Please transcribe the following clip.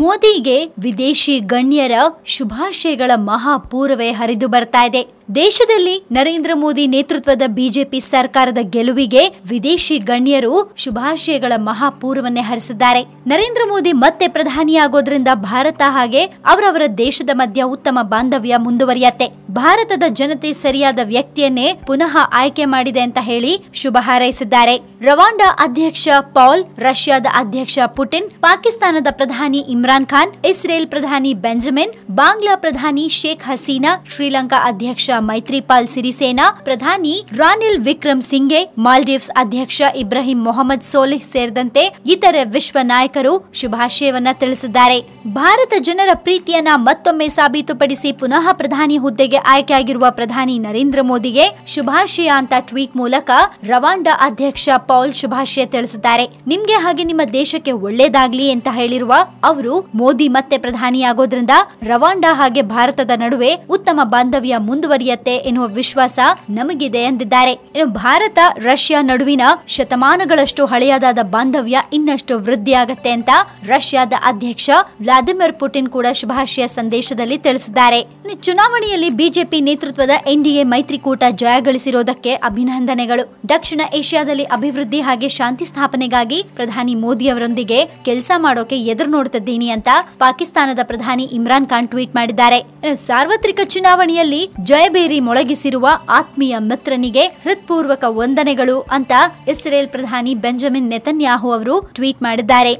ಮೋದಿಗೆ ವಿದೇಶಿ ಗಣ್ಯರ ಶುಭಾಶಯಗಳ ಮಹಾಪೂರ್ವೇ ಹರಿದು ಬರ್ತಾ ಇದೆ ದೇಶದಲ್ಲಿ ನರೇಂದ್ರ ಮೋದಿ ನೇತೃತ್ವದ ಬಿಜೆಪಿ ಸರ್ಕಾರದ ಗೆಲುವಿಗೆ ವಿದೇಶಿ ಗಣ್ಯರು ಶುಭಾಶಯಗಳ ಮಹಾಪೂರ್ವನ್ನೇ ಹರಿಸಿದ್ದಾರೆ ನರೇಂದ್ರ ಮೋದಿ ಮತ್ತೆ ಪ್ರಧಾನಿಯಾಗೋದ್ರಿಂದ ಭಾರತ ಹಾಗೆ ಅವರವರ ದೇಶದ ಮಧ್ಯ ಉತ್ತಮ ಬಾಂಧವ್ಯ ಮುಂದುವರಿಯತ್ತೆ ಭಾರತದ ಜನತೆ ಸರಿಯಾದ ವ್ಯಕ್ತಿಯನ್ನೇ ಪುನಃ ಆಯ್ಕೆ ಮಾಡಿದೆ ಅಂತ ಹೇಳಿ ಶುಭ ಹಾರೈಸಿದ್ದಾರೆ ರವಾಂಡಾ ಅಧ್ಯಕ್ಷ ಪಾಲ್ ರಷ್ಯಾದ ಅಧ್ಯಕ್ಷ ಪುಟಿನ್ ಪಾಕಿಸ್ತಾನದ ಪ್ರಧಾನಿ ಇಮ್ರಾನ್ ಖಾನ್ ಇಸ್ರೇಲ್ ಪ್ರಧಾನಿ ಬೆಂಜಮಿನ್ ಬಾಂಗ್ಲಾ ಪ್ರಧಾನಿ ಶೇಖ್ ಹಸೀನಾ ಶ್ರೀಲಂಕಾ ಅಧ್ಯಕ್ಷ ಮೈತ್ರಿಪಾಲ್ ಸಿರಿಸೇನಾ ಪ್ರಧಾನಿ ರಾನಿಲ್ ವಿಕ್ರಮ್ ಸಿಂಘೆ ಮಾಲ್ಡೀವ್ಸ್ ಅಧ್ಯಕ್ಷ ಇಬ್ರಾಹಿಂ ಮೊಹಮ್ಮದ್ ಸೋಲಿಹ್ ಸೇರಿದಂತೆ ಇತರೆ ವಿಶ್ವ ನಾಯಕರು ಶುಭಾಶಯವನ್ನ ತಿಳಿಸಿದ್ದಾರೆ ಭಾರತ ಜನರ ಪ್ರೀತಿಯನ್ನ ಮತ್ತೊಮ್ಮೆ ಸಾಬೀತುಪಡಿಸಿ ಪುನಃ ಪ್ರಧಾನಿ ಹುದ್ದೆಗೆ ಆಯ್ಕೆಯಾಗಿರುವ ಪ್ರಧಾನಿ ನರೇಂದ್ರ ಮೋದಿಗೆ ಶುಭಾಶಯ ಅಂತ ಟ್ವೀಟ್ ಮೂಲಕ ರವಾಂಡಾ ಅಧ್ಯಕ್ಷ ಪೌಲ್ ಶುಭಾಶಯ ತಿಳಿಸಿದ್ದಾರೆ ನಿಮ್ಗೆ ಹಾಗೆ ನಿಮ್ಮ ದೇಶಕ್ಕೆ ಒಳ್ಳೇದಾಗ್ಲಿ ಅಂತ ಹೇಳಿರುವ ಅವರು ಮೋದಿ ಮತ್ತೆ ಪ್ರಧಾನಿಯಾಗೋದ್ರಿಂದ ರವಾಂಡಾ ಹಾಗೆ ಭಾರತದ ನಡುವೆ ಉತ್ತಮ ಬಾಂಧವ್ಯ ಮುಂದುವರಿ ಮುಂದುವರಿಯತ್ತೆ ಎನ್ನುವ ವಿಶ್ವಾಸ ನಮಗಿದೆ ಎಂದಿದ್ದಾರೆ ಇನ್ನು ಭಾರತ ರಷ್ಯಾ ನಡುವಿನ ಶತಮಾನಗಳಷ್ಟು ಹಳೆಯದಾದ ಬಾಂಧವ್ಯ ಇನ್ನಷ್ಟು ವೃದ್ಧಿಯಾಗತ್ತೆ ಅಂತ ರಷ್ಯಾದ ಅಧ್ಯಕ್ಷ ವ್ಲಾದಿಮಿರ್ ಪುಟಿನ್ ಕೂಡ ಶುಭಾಶಯ ಸಂದೇಶದಲ್ಲಿ ತಿಳಿಸಿದ್ದಾರೆ ಚುನಾವಣೆಯಲ್ಲಿ ಬಿಜೆಪಿ ನೇತೃತ್ವದ ಎನ್ಡಿಎ ಮೈತ್ರಿಕೂಟ ಜಯಗಳಿಸಿರೋದಕ್ಕೆ ಅಭಿನಂದನೆಗಳು ದಕ್ಷಿಣ ಏಷ್ಯಾದಲ್ಲಿ ಅಭಿವೃದ್ಧಿ ಹಾಗೆ ಶಾಂತಿ ಸ್ಥಾಪನೆಗಾಗಿ ಪ್ರಧಾನಿ ಮೋದಿ ಅವರೊಂದಿಗೆ ಕೆಲಸ ಮಾಡೋಕೆ ಎದುರು ನೋಡುತ್ತಿದ್ದೀನಿ ಅಂತ ಪಾಕಿಸ್ತಾನದ ಪ್ರಧಾನಿ ಇಮ್ರಾನ್ ಖಾನ್ ಟ್ವೀಟ್ ಮಾಡಿದ್ದಾರೆ ಸಾರ್ವತ್ರಿಕ ಚುನಾವಣೆಯಲ್ಲಿ ಜಯ ಬೇರಿ ಮೊಳಗಿಸಿರುವ ಆತ್ಮೀಯ ಮಿತ್ರನಿಗೆ ಹೃತ್ಪೂರ್ವಕ ವಂದನೆಗಳು ಅಂತ ಇಸ್ರೇಲ್ ಪ್ರಧಾನಿ ಬೆಂಜಮಿನ್ ನೆತನ್ಯಾಹು ಅವರು ಟ್ವೀಟ್ ಮಾಡಿದ್ದಾರೆ